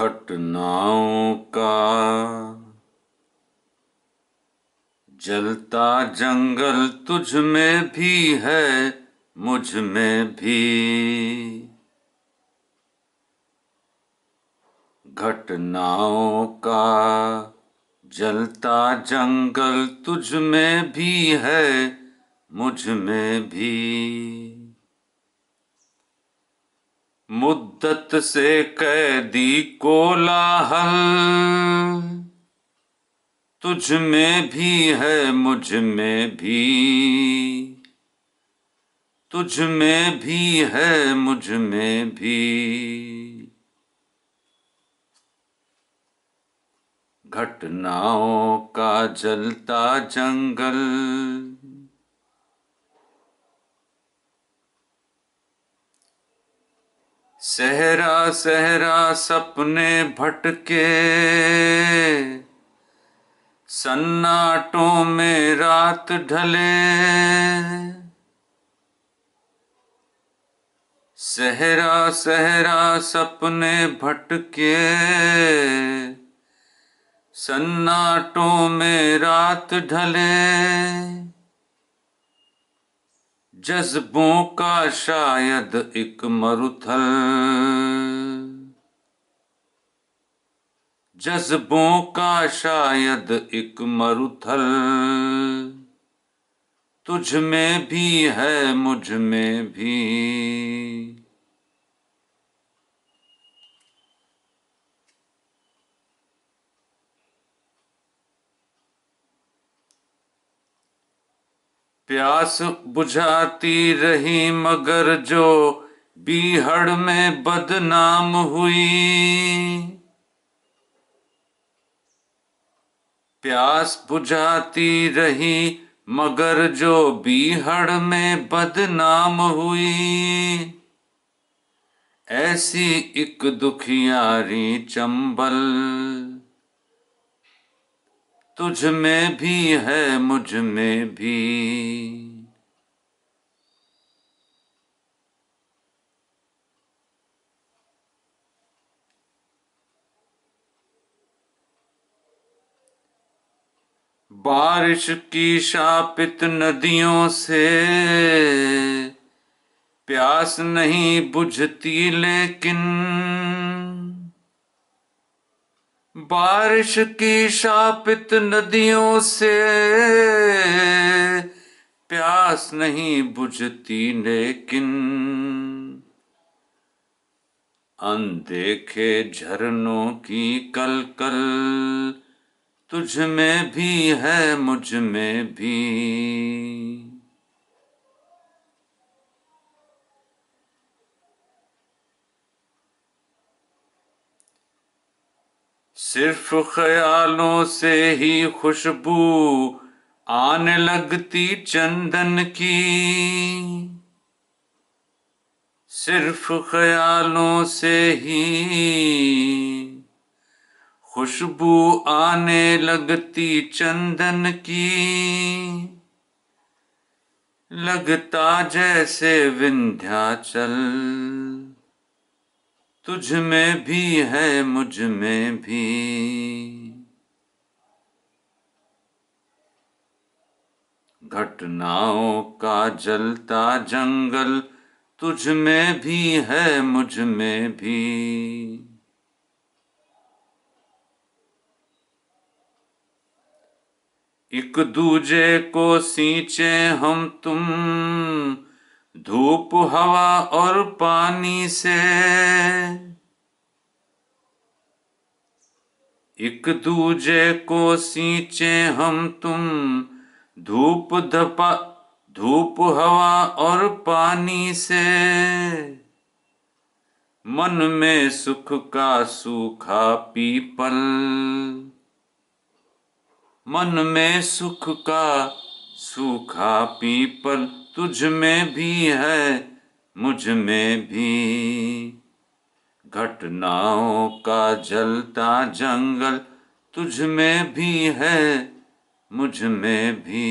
घटनाओं का जलता जंगल तुझ में भी है मुझ में भी घटनाओं का जलता जंगल तुझ में भी है मुझ में भी मुद्दत से कैदी कोलाहल तुझ में भी है मुझ में भी तुझ में भी है मुझ में भी घटनाओं का जलता जंगल सहरा सहरा सपने भटके सन्नाटों में रात ढले सहरा सहरा सपने भटके सन्नाटों में रात ढले जज्बों का शायद एक मरुथल जज्बों का शायद एक मरुथल तुझ में भी है मुझ में भी प्यास बुझाती रही मगर जो बीहड़ में बदनाम हुई प्यास बुझाती रही मगर जो बीहड़ में बदनाम हुई ऐसी एक दुखियारी चंबल तुझ में भी है मुझ में भी बारिश की शापित नदियों से प्यास नहीं बुझती लेकिन बारिश की शापित नदियों से प्यास नहीं बुझती लेकिन अनदेखे झरनों की कल कल तुझ में भी है मुझ में भी सिर्फ ख्यालों से ही खुशबू आने लगती चंदन की सिर्फ ख्यालों से ही खुशबू आने लगती चंदन की लगता जैसे विंध्याचल तुझ में भी है मुझ में भी घटनाओं का जलता जंगल तुझ में भी है मुझ में भी एक दूजे को सींचे हम तुम धूप हवा और पानी से एक दूजे को सींचे हम तुम धूप धपा धूप हवा और पानी से मन में सुख का सूखा पीपल मन में सुख का सूखा पीपल तुझ में भी है मुझ में भी घटनाओं का जलता जंगल तुझ में भी है मुझ में भी